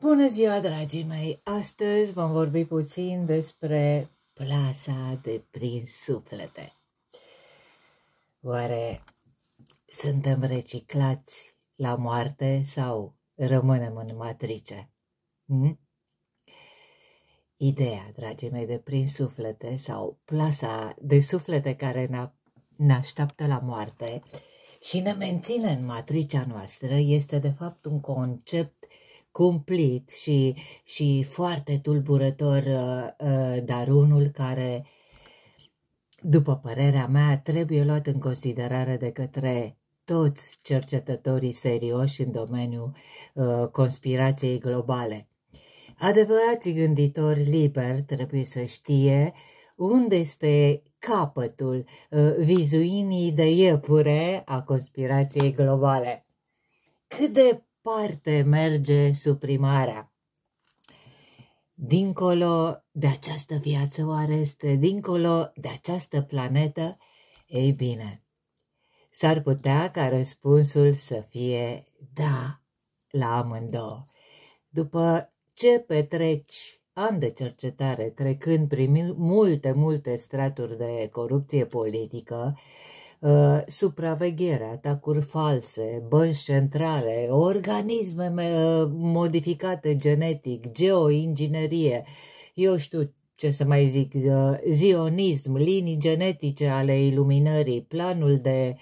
Bună ziua, dragii mei! Astăzi vom vorbi puțin despre plasa de prin suflete. Oare suntem reciclați la moarte sau rămânem în matrice? Hm? Ideea, dragii mei, de prin suflete sau plasa de suflete care ne, așteaptă la moarte și ne menține în matricea noastră este de fapt un concept uh, cumplit și, și foarte tulburător uh, uh, dar unul care, după părerea mea, trebuie luat în considerare de către toți cercetătorii serioși în domeniul uh, conspirației globale. Adevărații gânditori liberi trebuie să știe unde este capătul uh, vizuinii de iepure a conspirației globale. Cât de departe merge suprimarea. Dincolo de această viață oare este, dincolo de această planetă, ei bine, s-ar putea ca răspunsul să fie da la amândouă. După ce petreci ani de cercetare trecând prin multe, multe straturi de corupție politică, Uh, supraveghere, atacuri false, bănci centrale, organisme uh, modificate genetic, geoinginerie, eu știu ce să mai zic, uh, zionism, linii genetice ale iluminării, planul de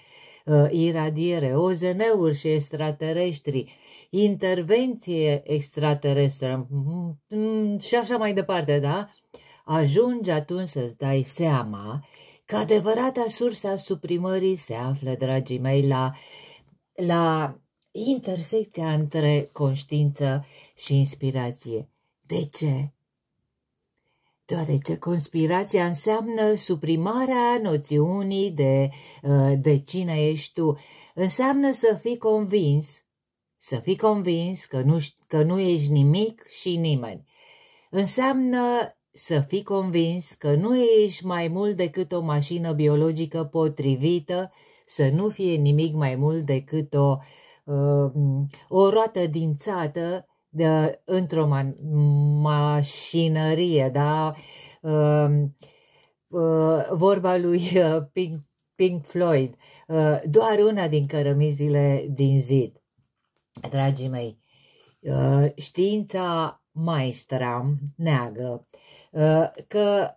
iradiere, OZN-uri și extraterestri, intervenție extraterestră mm, mm, și așa mai departe, da? Ajungi atunci să-ți dai seama că adevărata sursa suprimării se află, dragii mei, la, la intersecția între conștiință și inspirație. De ce? Deoarece conspirația înseamnă suprimarea noțiunii de, uh, de cine ești tu. Înseamnă să fii convins, să fii convins că nu, că nu ești nimic și nimeni. Înseamnă să fii convins că nu ești mai mult decât o mașină biologică potrivită, să nu fie nimic mai mult decât o, uh, o roată dințată de, într-o ma- mașinărie, da? Uh, uh, vorba lui Pink, Pink Floyd, doar una din cărămizile din zid. Dragii mei, știința maestra neagă uh, că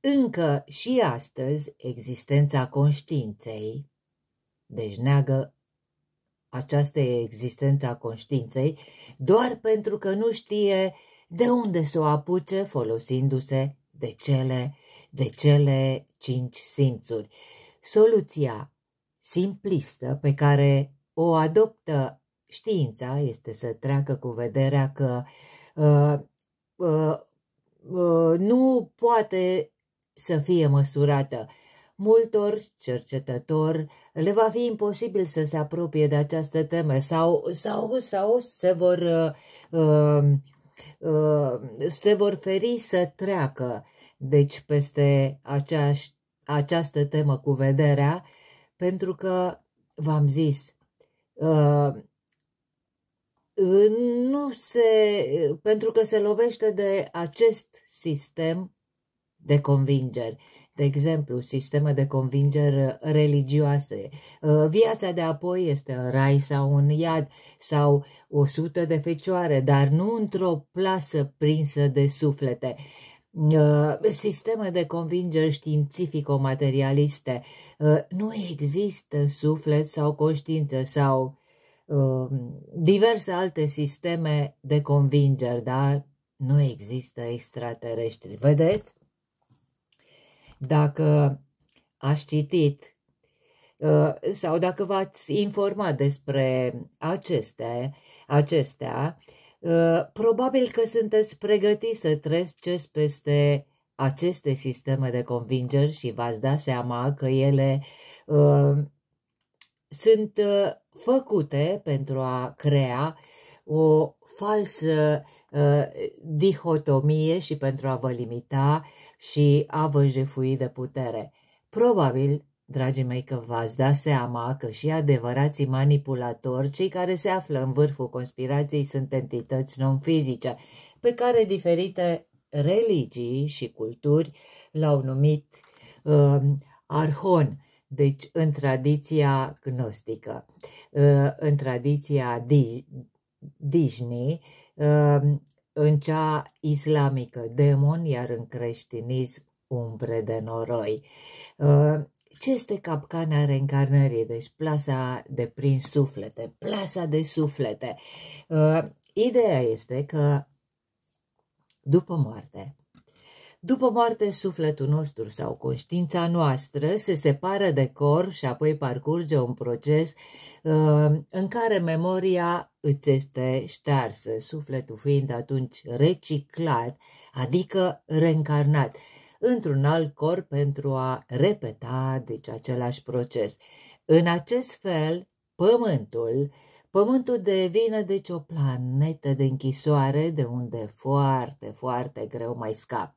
încă și astăzi existența conștiinței, deci neagă această existență a conștiinței doar pentru că nu știe de unde să o apuce folosindu-se de cele, de cele cinci simțuri. Soluția simplistă pe care o adoptă știința este să treacă cu vederea că uh, Uh, uh, uh, nu poate să fie măsurată. Multor cercetători le va fi imposibil să se apropie de această temă sau, sau, sau se vor uh, uh, se vor feri să treacă deci peste aceași, această temă cu vederea pentru că v-am zis uh, nu se, pentru că se lovește de acest sistem de convingeri. De exemplu, sisteme de convingeri religioase. Uh, viața de apoi este în rai sau în iad sau o sută de fecioare, dar nu într-o plasă prinsă de suflete. Uh, sisteme de convingeri științifico-materialiste. Uh, nu există suflet sau conștiință sau Um, diverse alte sisteme de convingeri, dar Nu există extraterestri. Vedeți? Dacă ați citit uh, sau dacă v-ați informat despre aceste, acestea, uh, probabil că sunteți pregătiți să treceți peste aceste sisteme de convingeri și v-ați dat seama că ele uh, sunt uh, făcute pentru a crea o falsă uh, dihotomie și pentru a vă limita și a vă jefui de putere. Probabil, dragii mei, că v-ați dat seama că și adevărații manipulatori, cei care se află în vârful conspirației, sunt entități non-fizice, pe care diferite religii și culturi l-au numit uh, arhon, deci în tradiția gnostică, ă, în tradiția Disney, ă, în cea islamică demon, iar în creștinism umbre de noroi. Ă, ce este capcana reîncarnării? Deci plasa de prin suflete, plasa de suflete. Ideea este că după moarte, după moarte, sufletul nostru sau conștiința noastră se separă de corp și apoi parcurge un proces uh, în care memoria îți este ștearsă, sufletul fiind atunci reciclat, adică reîncarnat, într-un alt corp pentru a repeta deci același proces. În acest fel, pământul Pământul devine deci o planetă de închisoare de unde foarte, foarte greu mai scapi.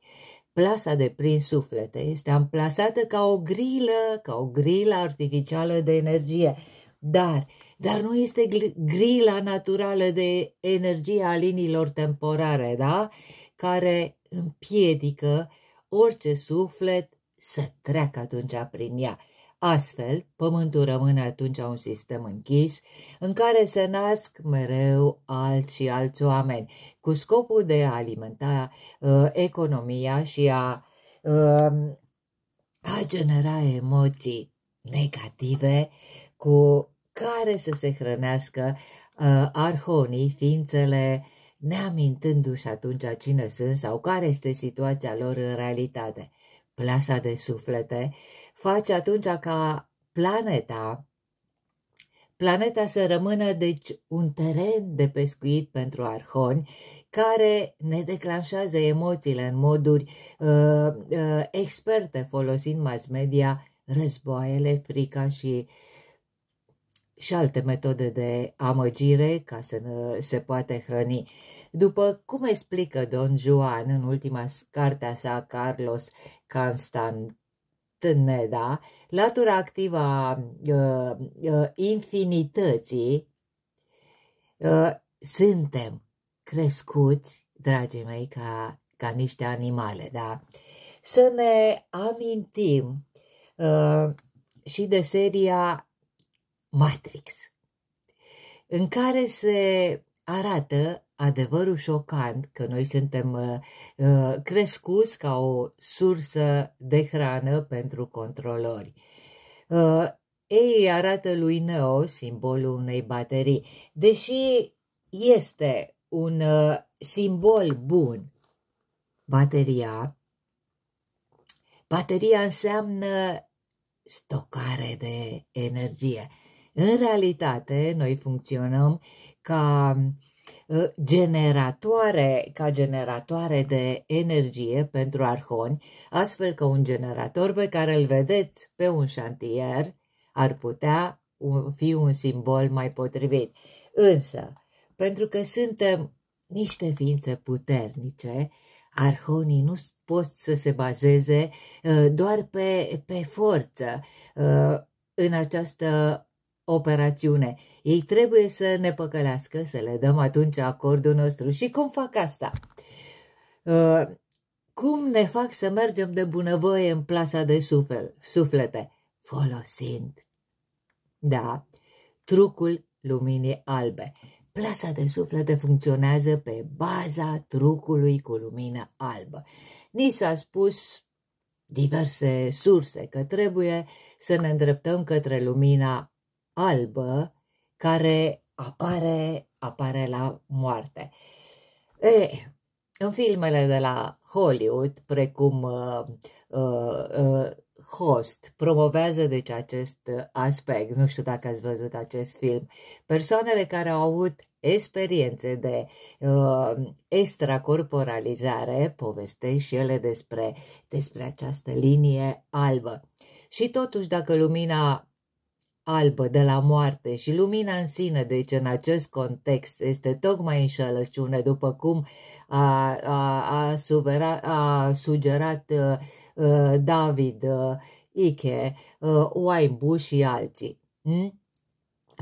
Plasa de prin suflete este amplasată ca o grilă, ca o grilă artificială de energie, dar, dar nu este grila naturală de energie a liniilor temporare, da? Care împiedică orice suflet să treacă atunci prin ea. Astfel, pământul rămâne atunci un sistem închis în care se nasc mereu alți și alți oameni cu scopul de a alimenta uh, economia și a, uh, a genera emoții negative cu care să se hrănească uh, arhonii, ființele neamintându-și atunci cine sunt sau care este situația lor în realitate plasa de suflete, face atunci ca planeta, planeta să rămână deci un teren de pescuit pentru arhoni care ne declanșează emoțiile în moduri uh, uh, experte folosind mass media, războaiele, frica și și alte metode de amăgire ca să se poate hrăni. După cum explică Don Juan în ultima a sa Carlos Constantineda, latura activă a uh, uh, infinității uh, suntem crescuți, dragii mei, ca, ca niște animale, da? Să ne amintim uh, și de seria Matrix, în care se arată adevărul șocant că noi suntem uh, uh, crescuți ca o sursă de hrană pentru controlori. Uh, ei arată lui Neo simbolul unei baterii, deși este un simbol bun. Bateria Bateria înseamnă stocare de energie. În realitate, noi funcționăm ca uh, Ă, generatoare ca generatoare de energie pentru arhoni, astfel că un generator pe care îl vedeți pe un șantier ar putea fi un simbol mai potrivit. Însă, pentru că suntem niște ființe puternice, arhonii nu pot să se bazeze ă, doar pe, pe forță. Ă, în această operațiune. Ei trebuie să ne păcălească, să le dăm atunci acordul nostru. Și cum fac asta? Uh, cum ne fac să mergem de bunăvoie în plasa de sufel, suflete? Folosind. Da, trucul luminii albe. Plasa de suflete funcționează pe baza trucului cu lumină albă. Ni s-a spus diverse surse că trebuie să ne îndreptăm către lumina albă care apare, apare la moarte. E, în filmele de la Hollywood, precum uh, uh, uh Host, promovează deci acest uh, aspect. Nu știu dacă ați văzut acest film. Persoanele care au avut experiențe de uh, extracorporalizare povestesc și ele despre, despre această linie albă. Și totuși, dacă lumina albă de la moarte și lumina în sine, deci în acest context este tocmai înșelăciune, după cum a, a, a, suvera, a sugerat uh, uh David uh, Ike, uh, Oaibu și alții. Hmm?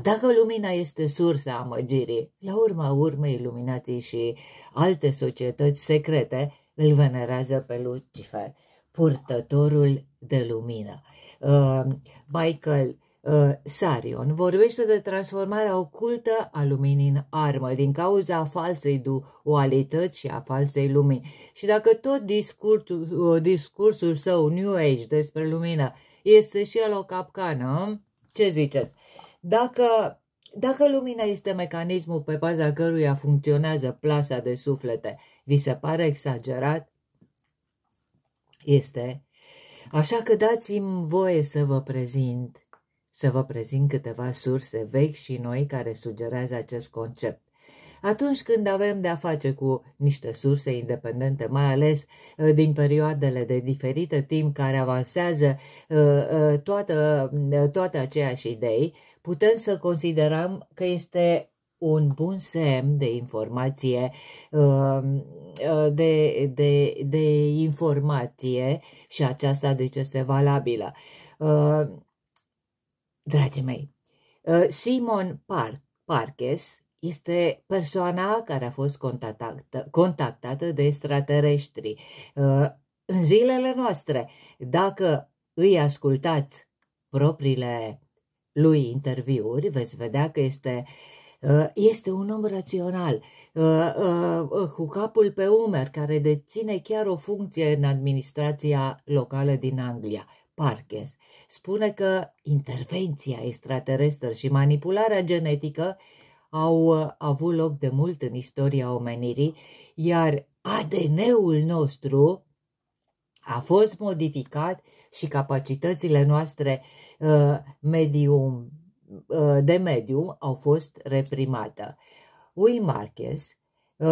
Dacă lumina este sursa amăgirii, la urma urmei iluminații și alte societăți secrete îl venerează pe Lucifer, purtătorul de lumină. Uh, Michael Uh, Sarion vorbește de transformarea ocultă a luminii în armă din cauza falsei dualități și a falsei lumini. Și dacă tot discursul, uh, discursul său New Age despre lumină este și el o capcană, ce ziceți? Dacă, dacă lumina este mecanismul pe baza căruia funcționează plasa de suflete, vi se pare exagerat? Este. Așa că dați-mi voie să vă prezint să vă prezint câteva surse vechi și noi care sugerează acest concept. Atunci când avem de-a face cu niște surse independente, mai ales uh, din perioadele de diferită timp care avansează uh, uh, toată, toate aceeași idei, putem să considerăm că este un bun semn de informație, de, de, de informație și aceasta de deci este valabilă dragii mei. Uh, Simon Park, Parkes este persoana care a fost contactată, contactată de extraterestri. Uh, în zilele noastre, dacă îi ascultați propriile lui interviuri, veți vedea că este uh, este un om rațional, cu capul pe umer, care deține chiar o funcție în administrația locală din Anglia. Parkes spune că intervenția extraterestră și manipularea genetică au uh, avut loc de mult în istoria omenirii, iar ADN-ul nostru a fost modificat și capacitățile noastre uh, medium, uh, de medium au fost reprimate. Will Marquez uh,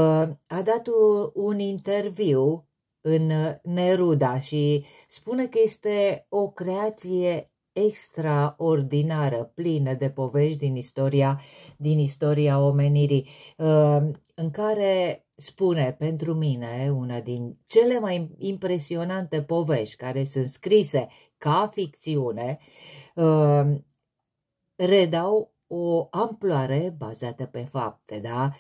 a dat un, un interviu în uh, Neruda și spune că este o creație extraordinară, plină de povești din istoria, din istoria omenirii, uh, în care spune pentru mine una din cele mai impresionante povești care sunt scrise ca ficțiune, uh, redau o amploare bazată pe fapte, da?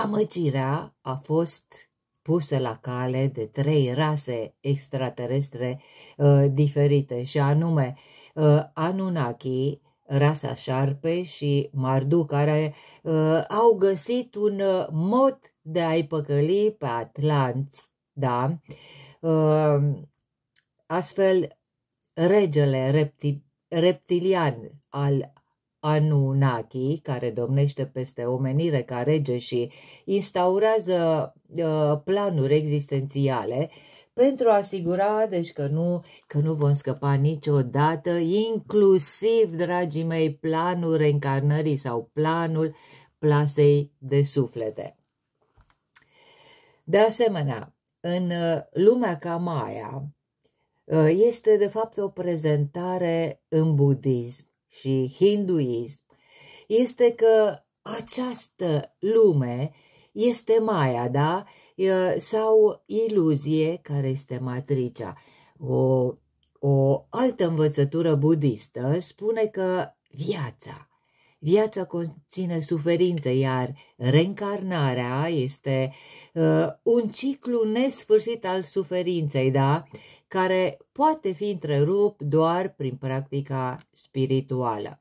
Amăgirea a fost pusă la cale de trei rase extraterestre uh, diferite, și anume uh, Anunnaki, rasa șarpe și Mardu, care uh, au găsit un uh, mod de a-i păcăli pe Atlanți, da? Uh, astfel, regele repti- reptilian al Anunnaki, care domnește peste omenire ca rege și instaurează uh, planuri existențiale pentru a asigura deci, că, nu, că nu vom scăpa niciodată, inclusiv, dragii mei, planul reîncarnării sau planul plasei de suflete. De asemenea, în uh, lumea ca Maya uh, este de fapt o prezentare în budism și hinduism este că această lume este maia, da? Sau iluzie, care este matricea. O, o altă învățătură budistă spune că viața Viața conține suferință, iar reîncarnarea este uh, un ciclu nesfârșit al suferinței, da? Care poate fi întrerupt doar prin practica spirituală.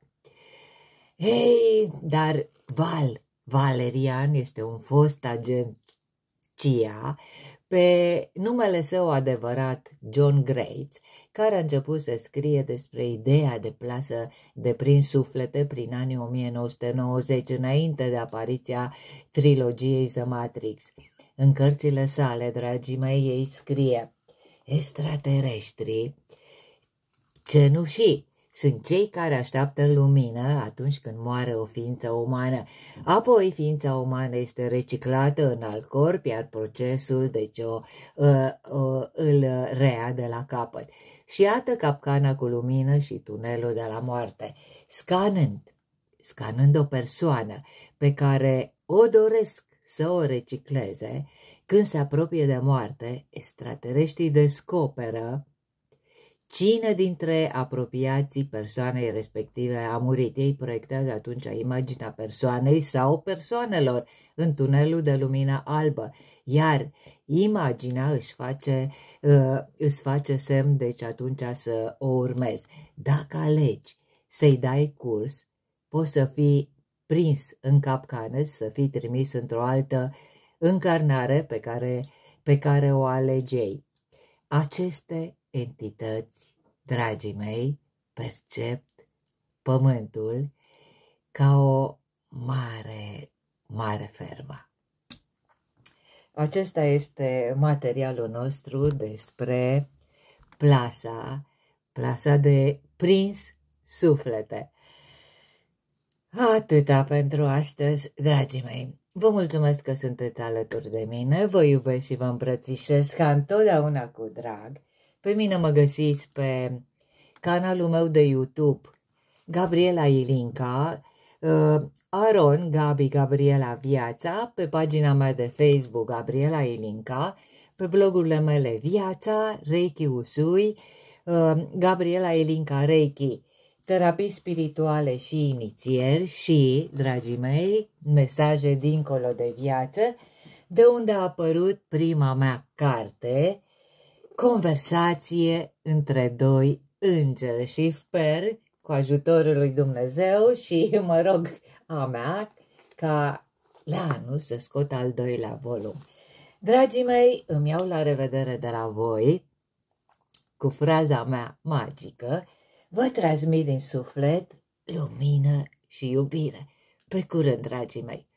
Ei, dar Val, Valerian este un fost agent CIA pe numele său adevărat, John Great, care a început să scrie despre ideea de plasă de prin suflete prin anii 1990, înainte de apariția trilogiei The Matrix. În cărțile sale, dragii mei, ei scrie Extraterestrii cenușii sunt cei care așteaptă lumină atunci când moare o ființă umană. Apoi ființa umană este reciclată în alt corp, iar procesul deci o, o, ă, o, îl rea de la capăt. Și iată capcana cu lumină și tunelul de la moarte. Scanând, scanând o persoană pe care o doresc să o recicleze, când se apropie de moarte, extraterestrii descoperă cine dintre apropiații persoanei respective a murit. Ei proiectează atunci imaginea persoanei sau persoanelor în tunelul de lumină albă, iar imaginea își face, uh, își face semn, deci atunci să o urmezi. Dacă alegi să-i dai curs, poți să fii prins în capcană, să fii trimis într-o altă încarnare pe care, pe care o alegei. Aceste entități, dragii mei, percept pământul ca o mare, mare fermă. Acesta este materialul nostru despre plasa, plasa de prins suflete. Atâta pentru astăzi, dragii mei. Vă mulțumesc că sunteți alături de mine, vă iubesc și vă îmbrățișez ca întotdeauna cu drag. Pe mine mă găsiți pe canalul meu de YouTube, Gabriela Ilinca, uh, Aron Gabi Gabriela Viața, pe pagina mea de Facebook Gabriela Ilinca, pe blogurile mele Viața, Reiki Usui, uh, Gabriela Ilinca Reiki, terapii spirituale și inițieri și, dragii mei, mesaje dincolo de viață, de unde a apărut prima mea carte, conversație între doi îngeri și sper cu ajutorul lui Dumnezeu și mă rog a mea ca la anul să scot al doilea volum. Dragii mei, îmi iau la revedere de la voi cu fraza mea magică, vă transmit din suflet lumină și iubire. Pe curând, dragii mei!